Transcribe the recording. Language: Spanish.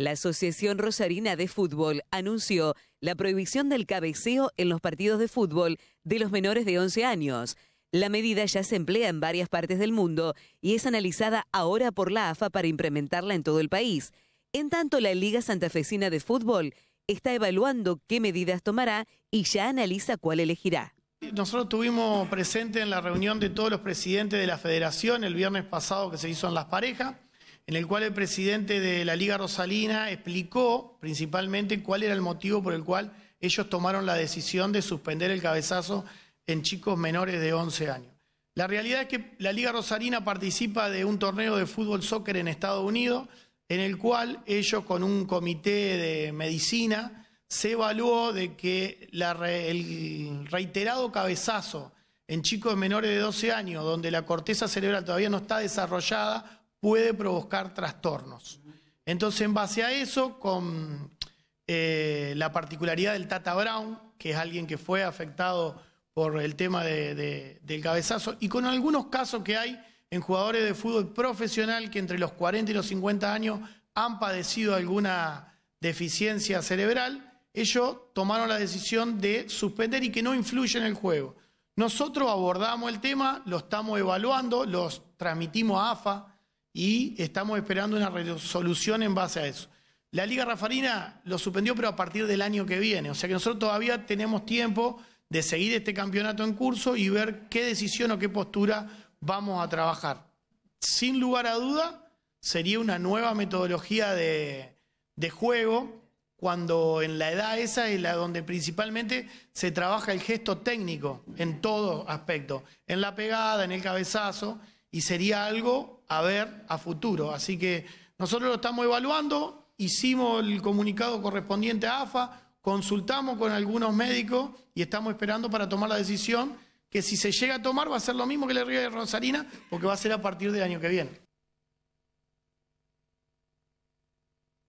La Asociación Rosarina de Fútbol anunció la prohibición del cabeceo en los partidos de fútbol de los menores de 11 años. La medida ya se emplea en varias partes del mundo y es analizada ahora por la AFA para implementarla en todo el país. En tanto, la Liga Santafesina de Fútbol está evaluando qué medidas tomará y ya analiza cuál elegirá. Nosotros tuvimos presente en la reunión de todos los presidentes de la federación el viernes pasado que se hizo en Las Parejas en el cual el presidente de la Liga Rosalina explicó principalmente cuál era el motivo por el cual ellos tomaron la decisión de suspender el cabezazo en chicos menores de 11 años. La realidad es que la Liga Rosalina participa de un torneo de fútbol soccer en Estados Unidos, en el cual ellos con un comité de medicina se evaluó de que el reiterado cabezazo en chicos menores de 12 años, donde la corteza cerebral todavía no está desarrollada, puede provocar trastornos. Entonces, en base a eso, con eh, la particularidad del Tata Brown, que es alguien que fue afectado por el tema del cabezazo, y con algunos casos que hay en jugadores de fútbol profesional que entre los 40 y los 50 años han padecido alguna deficiencia cerebral, ellos tomaron la decisión de suspender y que no influye en el juego. Nosotros abordamos el tema, lo estamos evaluando, los transmitimos a AFA, y estamos esperando una resolución en base a eso. La Liga Rafarina lo suspendió, pero a partir del año que viene. O sea que nosotros todavía tenemos tiempo de seguir este campeonato en curso y ver qué decisión o qué postura vamos a trabajar. Sin lugar a duda, sería una nueva metodología de, juego cuando en la edad esa es la donde principalmente se trabaja el gesto técnico en todo aspecto, en la pegada, en el cabezazo y sería algo a ver a futuro. Así que nosotros lo estamos evaluando, hicimos el comunicado correspondiente a AFA, consultamos con algunos médicos y estamos esperando para tomar la decisión que si se llega a tomar va a ser lo mismo que la Río de Rosarina porque va a ser a partir del año que viene.